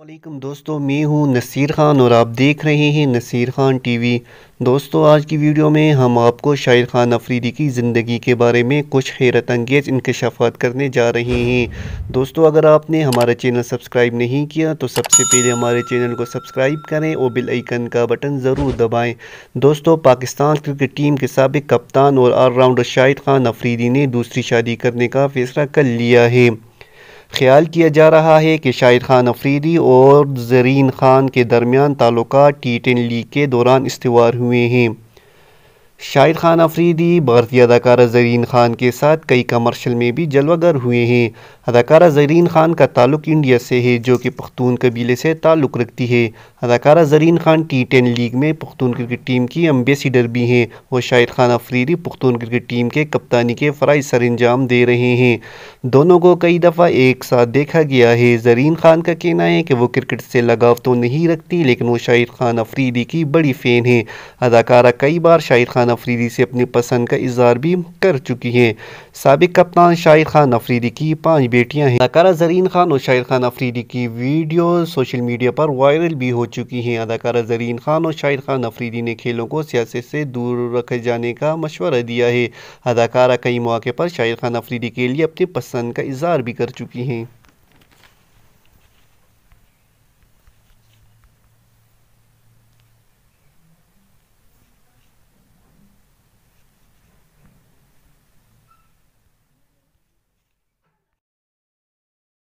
वालेकुम दोस्तों मैं हूं नसीर ख़ान और आप देख रहे हैं नसीर ख़ान टीवी दोस्तों आज की वीडियो में हम आपको शाहिर ख़ान अफरीदी की ज़िंदगी के बारे में कुछ हैरत अंगेज़ इनकशाफात करने जा रहे हैं दोस्तों अगर आपने हमारा चैनल सब्सक्राइब नहीं किया तो सबसे पहले हमारे चैनल को सब्सक्राइब करें और बिल आइकन का बटन ज़रूर दबाएँ दोस्तों पाकिस्तान क्रिकेट टीम के सबक कप्तान और ऑलराउंडर शाहिद ख़ान अफरीदी ने दूसरी शादी करने का फैसला कर लिया है ख्याल किया जा रहा है कि शाहिद खान अफरीदी और जरीन खान के दरमियान ताल्लुक टी टेन लीग के दौरान इस्तेवार हुए हैं शाहिद खान अफरीदी भारतीय अदाकारा जरीन खान के साथ कई कमर्शल में भी जलवागर हुए हैं अदाकारा जरीन खान का ताल्लुक इंडिया से है जो कि पख्तून कबीले से ताल्लुक़ रखती है अदाकारा Zareen Khan T ten league में पख्तून क्रिकेट टीम की एम्बेसडर भी हैं और शाहिद खान अफरीदी पख्तून क्रिकेट टीम के कप्तानी के फ़राज सर अंजाम दे रहे हैं दोनों को कई दफ़ा एक साथ देखा गया है जरीन खान का कहना है कि वो क्रिकेट से लगाव तो नहीं रखती लेकिन वो शाहिद खान अफरीदी की बड़ी फ़ैन है अदाकारा कई बार शाहिद खान अफरीदी से अपनी पसंद का इजहार भी कर चुकी हैं सबक कप्तान शाहिद खान अफरीदी की पाँच बेटियां हैं अदाकारा जरीन खान और शाहिर खान अफरीदी की वीडियो सोशल मीडिया पर वायरल भी हो चुकी हैं अदाकारा जरीन खान और शाहिर खान अफरीदी ने खेलों को सियासत से दूर रखे जाने का मशवरा दिया है अदाकारा कई मौके पर शाहिर खान अफरीदी के लिए अपनी पसंद का इजहार भी कर चुकी हैं